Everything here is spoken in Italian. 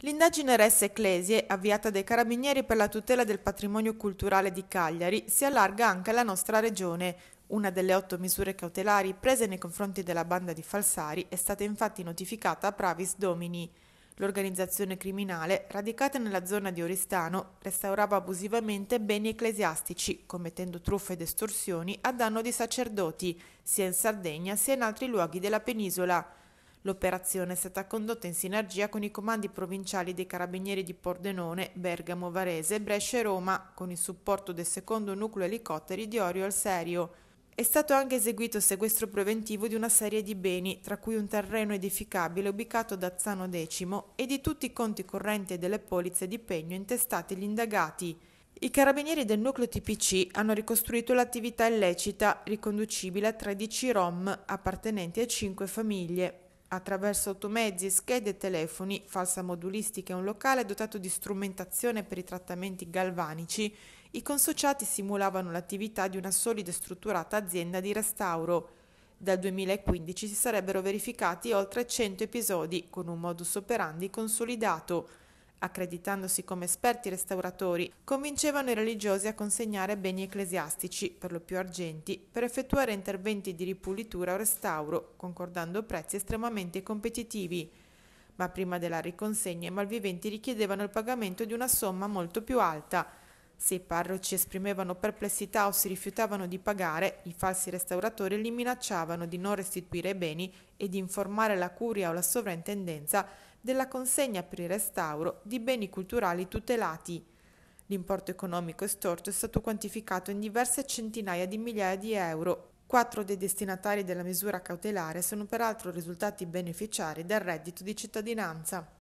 L'indagine Res Ecclesie, avviata dai Carabinieri per la tutela del patrimonio culturale di Cagliari, si allarga anche alla nostra regione. Una delle otto misure cautelari prese nei confronti della banda di Falsari è stata infatti notificata a Pravis Domini. L'organizzazione criminale, radicata nella zona di Oristano, restaurava abusivamente beni ecclesiastici, commettendo truffe ed estorsioni a danno di sacerdoti, sia in Sardegna sia in altri luoghi della penisola. L'operazione è stata condotta in sinergia con i comandi provinciali dei Carabinieri di Pordenone, Bergamo, Varese, Brescia e Roma, con il supporto del secondo nucleo elicotteri di Orio al Serio. È stato anche eseguito sequestro preventivo di una serie di beni, tra cui un terreno edificabile ubicato ad Azzano X e di tutti i conti correnti e delle polizze di pegno intestati agli indagati. I carabinieri del nucleo TPC hanno ricostruito l'attività illecita riconducibile a 13 rom appartenenti a 5 famiglie, attraverso automezzi, schede e telefoni, falsa modulistica e un locale dotato di strumentazione per i trattamenti galvanici, i consociati simulavano l'attività di una solida e strutturata azienda di restauro. Dal 2015 si sarebbero verificati oltre 100 episodi con un modus operandi consolidato accreditandosi come esperti restauratori, convincevano i religiosi a consegnare beni ecclesiastici, per lo più argenti, per effettuare interventi di ripulitura o restauro, concordando prezzi estremamente competitivi. Ma prima della riconsegna i malviventi richiedevano il pagamento di una somma molto più alta. Se i parroci esprimevano perplessità o si rifiutavano di pagare, i falsi restauratori li minacciavano di non restituire i beni e di informare la curia o la sovrintendenza della consegna per il restauro di beni culturali tutelati. L'importo economico estorto è stato quantificato in diverse centinaia di migliaia di euro. Quattro dei destinatari della misura cautelare sono peraltro risultati beneficiari del reddito di cittadinanza.